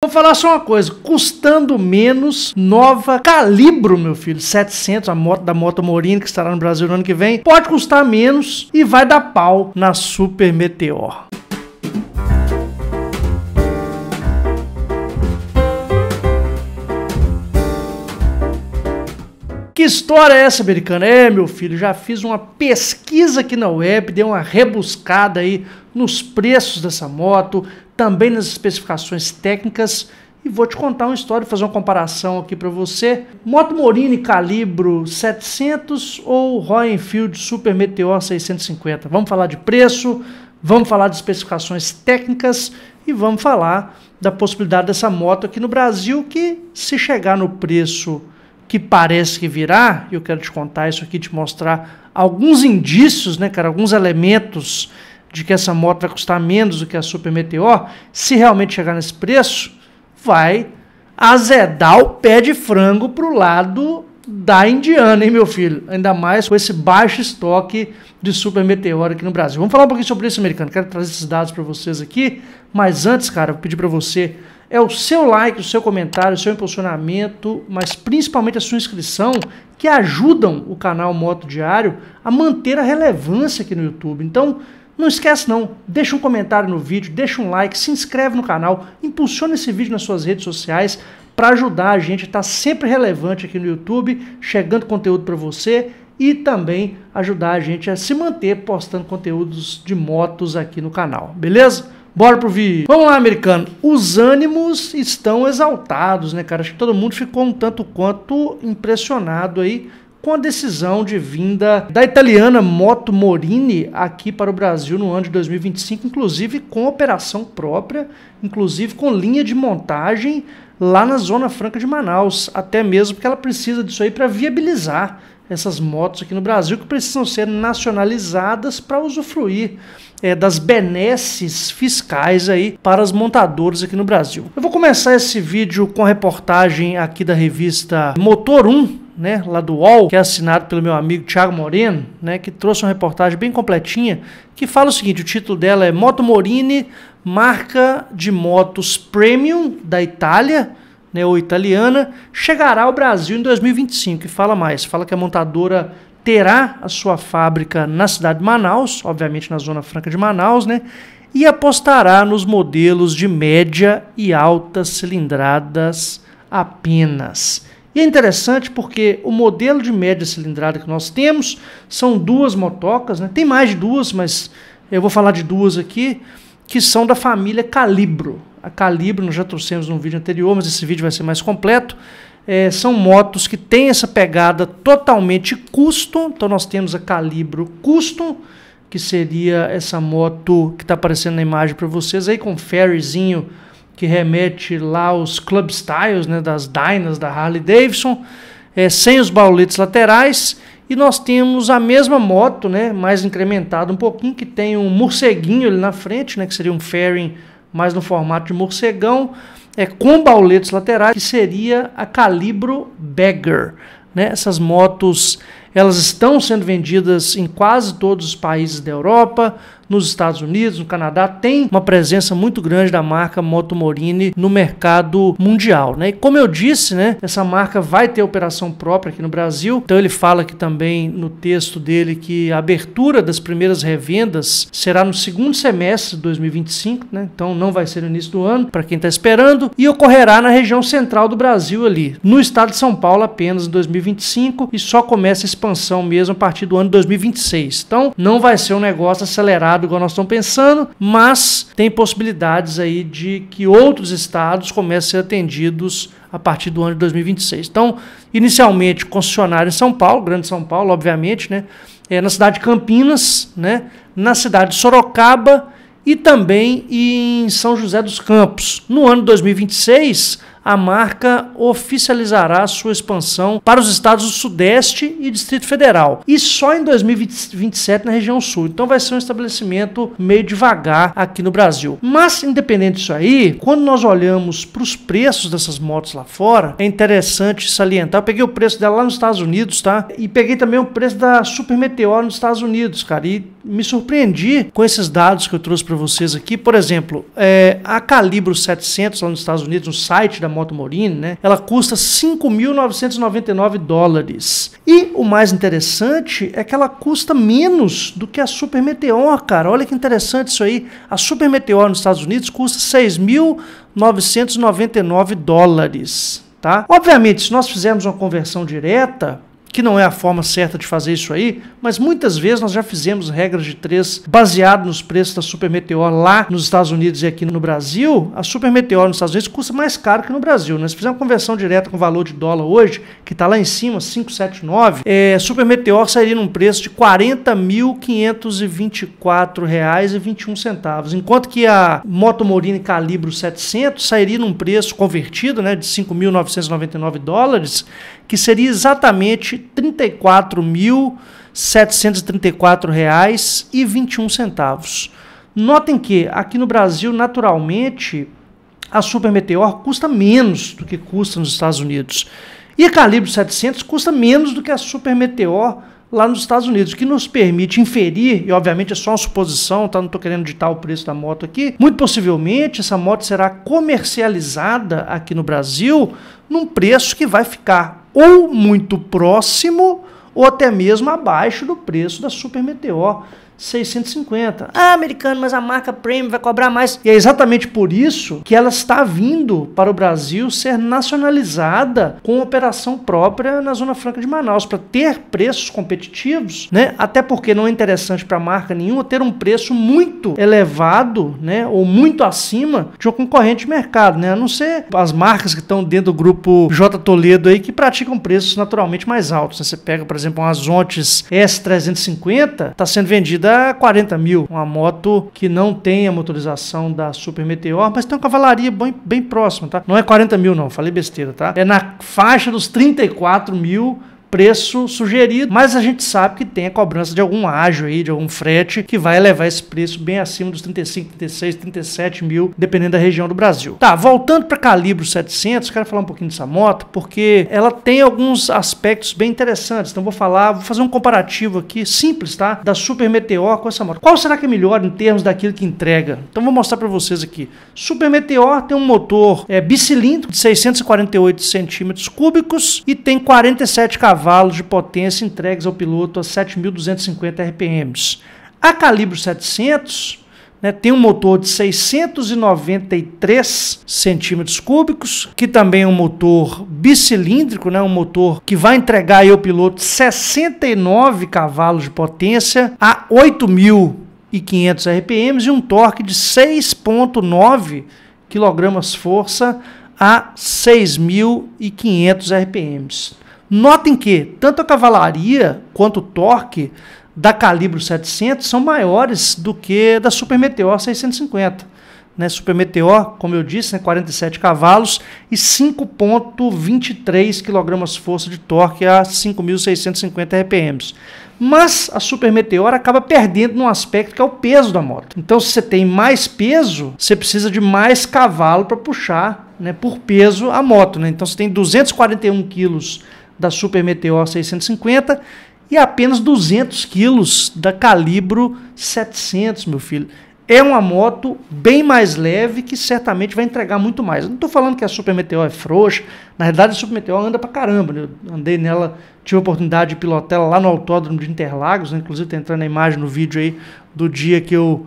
Vou falar só uma coisa, custando menos, nova Calibro, meu filho, 700, a moto da Moto Morini, que estará no Brasil no ano que vem, pode custar menos e vai dar pau na Super Meteor. história é essa, americana? É, meu filho, já fiz uma pesquisa aqui na web, dei uma rebuscada aí nos preços dessa moto, também nas especificações técnicas e vou te contar uma história, fazer uma comparação aqui para você. Moto Morini calibro 700 ou Royal Enfield Super Meteor 650. Vamos falar de preço, vamos falar de especificações técnicas e vamos falar da possibilidade dessa moto aqui no Brasil que se chegar no preço que parece que virá, e eu quero te contar isso aqui, te mostrar alguns indícios, né, cara, alguns elementos de que essa moto vai custar menos do que a Super Meteor, se realmente chegar nesse preço, vai azedar o pé de frango pro lado da Indiana, hein, meu filho? Ainda mais com esse baixo estoque de Super Meteor aqui no Brasil. Vamos falar um pouquinho sobre isso, americano. Quero trazer esses dados para vocês aqui, mas antes, cara, vou pedir para você é o seu like, o seu comentário, o seu impulsionamento, mas principalmente a sua inscrição, que ajudam o canal Moto Diário a manter a relevância aqui no YouTube. Então, não esquece não, deixa um comentário no vídeo, deixa um like, se inscreve no canal, impulsiona esse vídeo nas suas redes sociais para ajudar a gente a estar tá sempre relevante aqui no YouTube, chegando conteúdo para você e também ajudar a gente a se manter postando conteúdos de motos aqui no canal, beleza? Bora pro vídeo. Vamos lá, americano. Os ânimos estão exaltados, né, cara? Acho que todo mundo ficou um tanto quanto impressionado aí com a decisão de vinda da italiana Moto Morini aqui para o Brasil no ano de 2025, inclusive com operação própria, inclusive com linha de montagem lá na Zona Franca de Manaus, até mesmo porque ela precisa disso aí para viabilizar essas motos aqui no Brasil que precisam ser nacionalizadas para usufruir é, das benesses fiscais aí para as montadoras aqui no Brasil. Eu vou começar esse vídeo com a reportagem aqui da revista Motor 1, né, lá do UOL, que é assinado pelo meu amigo Thiago Moreno, né, que trouxe uma reportagem bem completinha, que fala o seguinte, o título dela é Moto Morini, marca de motos premium da Itália, né, ou italiana, chegará ao Brasil em 2025. E fala mais, fala que a montadora terá a sua fábrica na cidade de Manaus, obviamente na Zona Franca de Manaus, né? E apostará nos modelos de média e alta cilindradas apenas. E é interessante porque o modelo de média cilindrada que nós temos são duas motocas, né? tem mais de duas, mas eu vou falar de duas aqui que são da família Calibro. A Calibro, nós já trouxemos num vídeo anterior, mas esse vídeo vai ser mais completo. É, são motos que têm essa pegada totalmente custom. Então nós temos a Calibro Custom, que seria essa moto que está aparecendo na imagem para vocês aí, com um ferryzinho que remete lá aos Club Styles, né, das Dynas da Harley Davidson, é, sem os bauletes laterais e nós temos a mesma moto, né, mais incrementada um pouquinho, que tem um morceguinho ali na frente, né, que seria um fairing mais no formato de morcegão, é, com bauletos laterais, que seria a Calibro Bagger. Né? Essas motos elas estão sendo vendidas em quase todos os países da Europa, nos Estados Unidos, no Canadá, tem uma presença muito grande da marca Moto Morini no mercado mundial, né? E como eu disse, né, essa marca vai ter operação própria aqui no Brasil. Então ele fala aqui também no texto dele que a abertura das primeiras revendas será no segundo semestre de 2025, né? Então não vai ser no início do ano, para quem está esperando, e ocorrerá na região central do Brasil ali, no estado de São Paulo apenas em 2025 e só começa a expansão mesmo a partir do ano 2026. Então não vai ser um negócio acelerado igual nós estamos pensando, mas tem possibilidades aí de que outros estados comecem a ser atendidos a partir do ano de 2026. Então, inicialmente, concessionário em São Paulo, Grande São Paulo, obviamente, né? É, na cidade de Campinas, né? na cidade de Sorocaba e também em São José dos Campos. No ano 2026, a marca oficializará sua expansão para os estados do Sudeste e Distrito Federal, e só em 2027 na região Sul. Então vai ser um estabelecimento meio devagar aqui no Brasil. Mas, independente disso aí, quando nós olhamos para os preços dessas motos lá fora, é interessante salientar. Eu peguei o preço dela lá nos Estados Unidos, tá? E peguei também o preço da Super Meteor nos Estados Unidos, cara. E me surpreendi com esses dados que eu trouxe para vocês aqui. Por exemplo, é, a Calibro 700 lá nos Estados Unidos, no site da Moto Morini, né? Ela custa 5.999 dólares. E o mais interessante é que ela custa menos do que a Super Meteor, cara. Olha que interessante isso aí. A Super Meteor nos Estados Unidos custa 6.999 dólares. Tá? Obviamente, se nós fizermos uma conversão direta, que não é a forma certa de fazer isso aí, mas muitas vezes nós já fizemos regras de três baseado nos preços da Super Meteor lá nos Estados Unidos e aqui no Brasil. A Super Meteor nos Estados Unidos custa mais caro que no Brasil. Nós né? fizemos uma conversão direta com o valor de dólar hoje, que está lá em cima, 579, é, Super Meteor sairia num preço de R$ 40.524,21, enquanto que a Moto Morini Calibro 700 sairia num preço convertido né, de 5.999 dólares, que seria exatamente R$ reais e centavos. Notem que aqui no Brasil, naturalmente, a Super Meteor custa menos do que custa nos Estados Unidos. E a Calibre 700 custa menos do que a Super Meteor lá nos Estados Unidos, o que nos permite inferir, e obviamente é só uma suposição, tá? não estou querendo ditar o preço da moto aqui, muito possivelmente essa moto será comercializada aqui no Brasil num preço que vai ficar ou muito próximo ou até mesmo abaixo do preço da Super Meteor 650. Ah, americano, mas a marca Premium vai cobrar mais. E é exatamente por isso que ela está vindo para o Brasil ser nacionalizada com operação própria na Zona Franca de Manaus, para ter preços competitivos, né? Até porque não é interessante para marca nenhuma ter um preço muito elevado, né? Ou muito acima de um concorrente de mercado, né? A não ser as marcas que estão dentro do grupo J Toledo aí que praticam preços naturalmente mais altos. Né? Você pega, por exemplo, exemplo, uma Zontes S350 está sendo vendida a 40 mil. Uma moto que não tem a motorização da Super Meteor, mas tem uma cavalaria bem, bem próxima, tá? Não é 40 mil não, falei besteira, tá? É na faixa dos 34 mil preço sugerido, mas a gente sabe que tem a cobrança de algum ágio aí, de algum frete, que vai levar esse preço bem acima dos 35, 36, 37 mil, dependendo da região do Brasil. Tá, voltando para Calibro 700, quero falar um pouquinho dessa moto, porque ela tem alguns aspectos bem interessantes, então vou falar, vou fazer um comparativo aqui, simples, tá? Da Super Meteor com essa moto. Qual será que é melhor em termos daquilo que entrega? Então vou mostrar para vocês aqui. Super Meteor tem um motor é, bicilíndrico de 648 centímetros cúbicos e tem 47 cavalos cavalos de potência entregues ao piloto a 7.250 RPMs. A Calibro 700 né, tem um motor de 693 centímetros cúbicos, que também é um motor bicilíndrico, né, um motor que vai entregar ao piloto 69 cavalos de potência a 8.500 RPMs e um torque de 6.9 kg-força a 6.500 RPMs. Notem que tanto a cavalaria quanto o torque da Calibro 700 são maiores do que da Super Meteor 650. Né? Super Meteor, como eu disse, né? 47 cavalos e 5.23 kg-força de torque a 5.650 RPMs. Mas a Super Meteor acaba perdendo num aspecto que é o peso da moto. Então, se você tem mais peso, você precisa de mais cavalo para puxar né, por peso a moto. Né? Então, você tem 241 quilos da Super Meteor 650 e apenas 200 quilos da Calibro 700, meu filho. É uma moto bem mais leve que certamente vai entregar muito mais. Eu não estou falando que a Super Meteor é frouxa. Na verdade, a Super Meteor anda pra caramba. Né? Eu andei nela, tive a oportunidade de pilotar ela lá no Autódromo de Interlagos. Né? Inclusive, está entrando a imagem no vídeo aí do dia que eu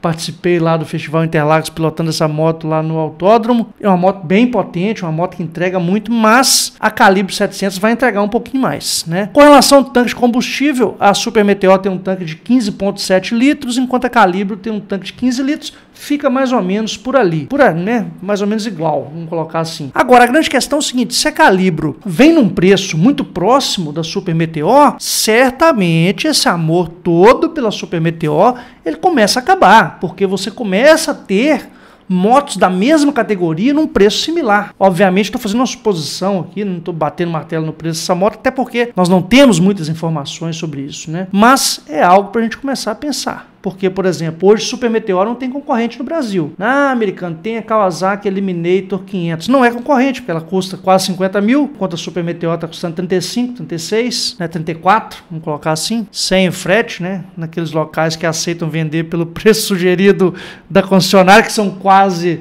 Participei lá do Festival Interlagos pilotando essa moto lá no autódromo. É uma moto bem potente, uma moto que entrega muito, mas a Calibre 700 vai entregar um pouquinho mais, né? Com relação ao tanque de combustível, a Super Meteor tem um tanque de 15.7 litros, enquanto a Calibre tem um tanque de 15 litros fica mais ou menos por ali, por né? mais ou menos igual, vamos colocar assim. Agora, a grande questão é o seguinte, se a é Calibro vem num preço muito próximo da Super Meteor, certamente esse amor todo pela Super Meteor, ele começa a acabar, porque você começa a ter motos da mesma categoria num preço similar. Obviamente, estou fazendo uma suposição aqui, não estou batendo martelo no preço dessa moto, até porque nós não temos muitas informações sobre isso, né? Mas é algo para a gente começar a pensar. Porque, por exemplo, hoje Super Meteor não tem concorrente no Brasil. Na americana tem a Kawasaki Eliminator 500. Não é concorrente, porque ela custa quase 50 mil, enquanto a Super Meteor está custando 35, 36, né, 34, vamos colocar assim, sem frete, né? Naqueles locais que aceitam vender pelo preço sugerido da concessionária, que são quase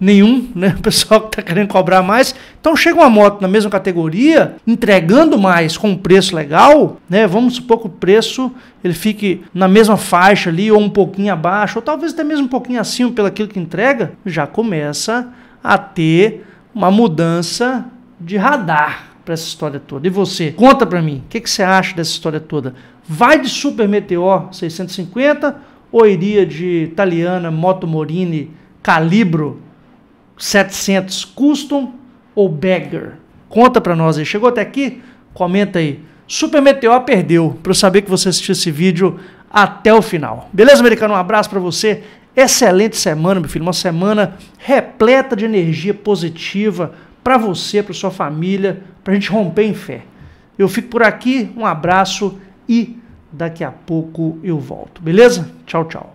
nenhum, né? O pessoal que está querendo cobrar mais. Então chega uma moto na mesma categoria, entregando mais com um preço legal, né? Vamos supor que o preço ele fique na mesma faixa ali, ou um pouquinho abaixo, ou talvez até mesmo um pouquinho acima pelo aquilo que entrega, já começa a ter uma mudança de radar para essa história toda. E você, conta para mim, o que, que você acha dessa história toda? Vai de Super Meteor 650 ou iria de Italiana Moto Morini Calibro 700 Custom ou beggar Conta para nós aí. Chegou até aqui? Comenta aí. Super Meteor perdeu, para eu saber que você assistiu esse vídeo até o final. Beleza, americano? Um abraço para você. Excelente semana, meu filho. Uma semana repleta de energia positiva para você, para sua família, para a gente romper em fé. Eu fico por aqui, um abraço e daqui a pouco eu volto. Beleza? Tchau, tchau.